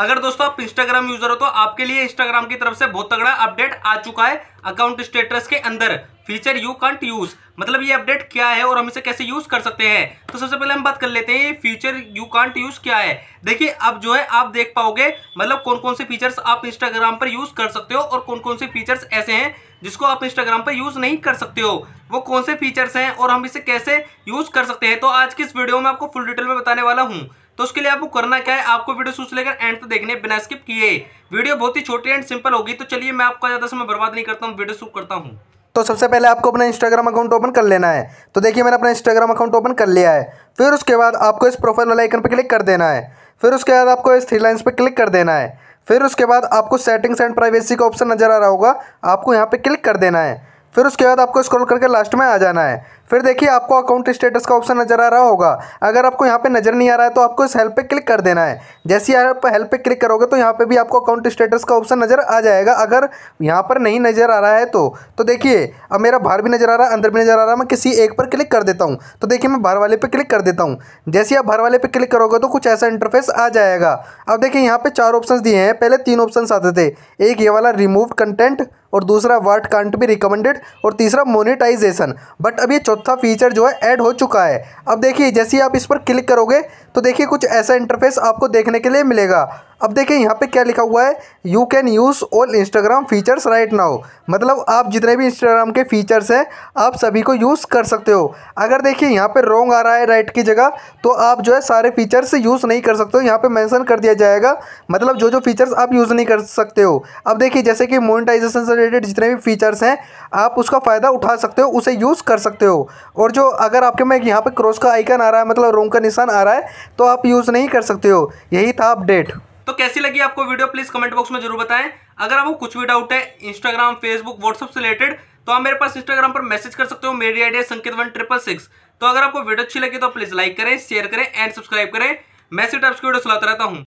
अगर दोस्तों आप इंस्टाग्राम यूजर हो तो आपके लिए इंस्टाग्राम की तरफ से बहुत तगड़ा अपडेट आ चुका है अकाउंट स्टेटस के अंदर फीचर यू कंट यूज मतलब ये अपडेट क्या है और हम इसे कैसे यूज कर सकते हैं तो सबसे पहले हम बात कर लेते हैं ये फीचर यू कांट यूज क्या है देखिए अब जो है आप देख पाओगे मतलब कौन कौन से फीचर्स आप इंस्टाग्राम पर यूज कर सकते हो और कौन कौन से फीचर्स ऐसे हैं जिसको आप इंस्टाग्राम पर यूज नहीं कर सकते हो वो कौन से फीचर्स हैं और हम इसे कैसे यूज कर सकते हैं तो आज की इस वीडियो में आपको फुल डिटेल में बताने वाला हूँ तो उसके लिए आपको करना क्या है आपको वीडियो शुरू लेकर एंड तो देखने बिना स्किप किए वीडियो बहुत ही छोटी एंड सिंपल होगी तो चलिए मैं आपका ज़्यादा समय बर्बाद नहीं करता हूँ वीडियो शुरू करता हूँ तो सबसे पहले आपको अपना इंस्टाग्राम अकाउंट ओपन कर लेना है तो देखिए मैंने अपना इंस्टाग्राम अकाउंट ओपन कर लिया है फिर उसके बाद आपको इस प्रोफाइल वाला आइकन पर क्लिक कर देना है फिर उसके बाद आपको इस थ्री लाइन्स पर क्लिक कर देना है फिर उसके बाद आपको सेटिंग्स एंड प्राइवेसी का ऑप्शन नज़र आ रहा होगा आपको यहाँ पर क्लिक कर देना है फिर उसके बाद आपको स्क्रॉल करके लास्ट में आ जाना है फिर देखिए आपको अकाउंट स्टेटस का ऑप्शन नज़र आ रहा होगा अगर आपको यहाँ पे नज़र नहीं आ रहा है तो आपको इस हेल्प पे क्लिक कर देना है जैसे ही आप हेल्प पे क्लिक करोगे तो यहाँ पे भी आपको अकाउंट स्टेटस का ऑप्शन नज़र आ जाएगा अगर यहाँ पर नहीं नज़र आ रहा है तो तो देखिए अब मेरा बाहर भी नज़र आ रहा है अंदर भी नज़र आ रहा है मैं किसी एक पर क्लिक कर देता हूँ तो देखिए मैं बाहर वाले पर क्लिक कर देता हूँ जैसे आप बाहर वाले पर क्लिक करोगे तो कुछ ऐसा इंटरफेस आ जाएगा अब देखिए यहाँ पर चार ऑप्शन दिए हैं पहले तीन ऑप्शन आते थे एक ये वाला रिमूव कंटेंट और दूसरा वर्ड कांट भी रिकमेंडेड और तीसरा मोनिटाइजेशन बट अब ये चौथा चौथा फीचर जो है ऐड हो चुका है अब देखिए जैसे ही आप इस पर क्लिक करोगे तो देखिए कुछ ऐसा इंटरफेस आपको देखने के लिए मिलेगा अब देखें यहाँ पे क्या लिखा हुआ है you can use all Instagram features right now मतलब आप जितने भी इंस्टाग्राम के फीचर्स हैं आप सभी को यूज़ कर सकते हो अगर देखिए यहाँ पे रॉन्ग आ रहा है राइट की जगह तो आप जो है सारे फीचर्स यूज़ नहीं कर सकते हो यहाँ पे मेंशन कर दिया जाएगा मतलब जो जो फीचर्स आप यूज़ नहीं कर सकते हो अब देखिए जैसे कि मोनिटाइजेशन से रिलेटेड जितने भी फीचर्स हैं आप उसका फ़ायदा उठा सकते हो उसे यूज़ कर सकते हो और जो अगर आपके में यहाँ पर क्रॉस का आइकन आ रहा है मतलब रोंग का निशान आ रहा है तो आप यूज़ नहीं कर सकते हो यही था अपडेट तो कैसी लगी आपको वीडियो प्लीज कमेंट बॉक्स में जरूर बताएं अगर आपको कुछ भी डाउट है इंस्टाग्राम फेसबुक व्हाट्सअप से रिलेटेड तो आप मेरे पास इंस्टाग्राम पर मैसेज कर सकते हो मेरी आइडिया संकेत वन ट्रिपल सिक्स तो अगर आपको वीडियो अच्छी लगी तो प्लीज लाइक करें शेयर करें एंड सब्सक्राइब करें मैं सिर्फ की वीडियो सुनाता रहता हूँ